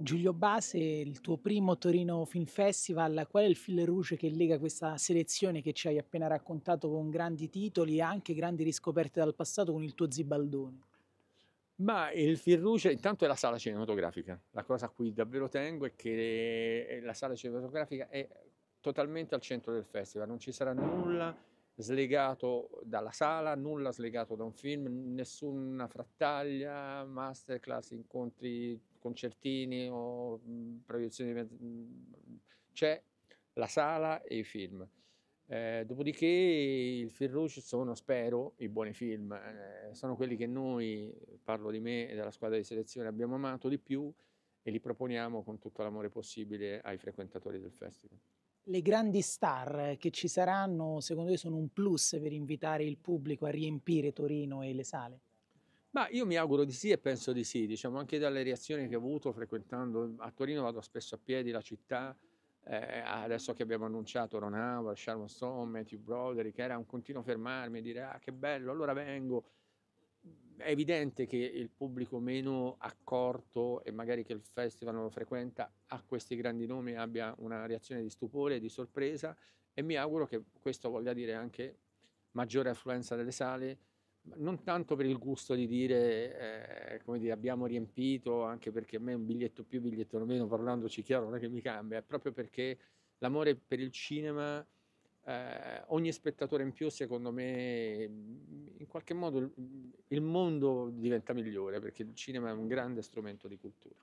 Giulio Base, il tuo primo Torino Film Festival, qual è il fil rouge che lega questa selezione che ci hai appena raccontato con grandi titoli e anche grandi riscoperte dal passato con il tuo Zibaldone? Ma il fil rouge intanto è la sala cinematografica, la cosa a cui davvero tengo è che eh, la sala cinematografica è totalmente al centro del festival, non ci sarà nulla slegato dalla sala, nulla slegato da un film, nessuna frattaglia, masterclass, incontri, concertini o mhmm, proiezioni. Mhmm, c'è la sala e i film. Eh, dopodiché il film rouge sono, spero, i buoni film, eh, sono quelli che noi, parlo di me e della squadra di selezione, abbiamo amato di più e li proponiamo con tutto l'amore possibile ai frequentatori del festival le grandi star che ci saranno, secondo te, sono un plus per invitare il pubblico a riempire Torino e le sale? Ma io mi auguro di sì e penso di sì, diciamo anche dalle reazioni che ho avuto frequentando a Torino vado spesso a piedi la città, eh, adesso che abbiamo annunciato Ron Howard, Sharon Stone, Matthew Broderick, era un continuo fermarmi e dire ah che bello, allora vengo è evidente che il pubblico meno accorto e magari che il festival non lo frequenta a questi grandi nomi abbia una reazione di stupore e di sorpresa e mi auguro che questo voglia dire anche maggiore affluenza delle sale, non tanto per il gusto di dire, eh, come dire, abbiamo riempito, anche perché a me un biglietto più, biglietto meno, parlandoci chiaro, non è che mi cambia, è proprio perché l'amore per il cinema eh, ogni spettatore in più, secondo me, in qualche modo il mondo diventa migliore perché il cinema è un grande strumento di cultura.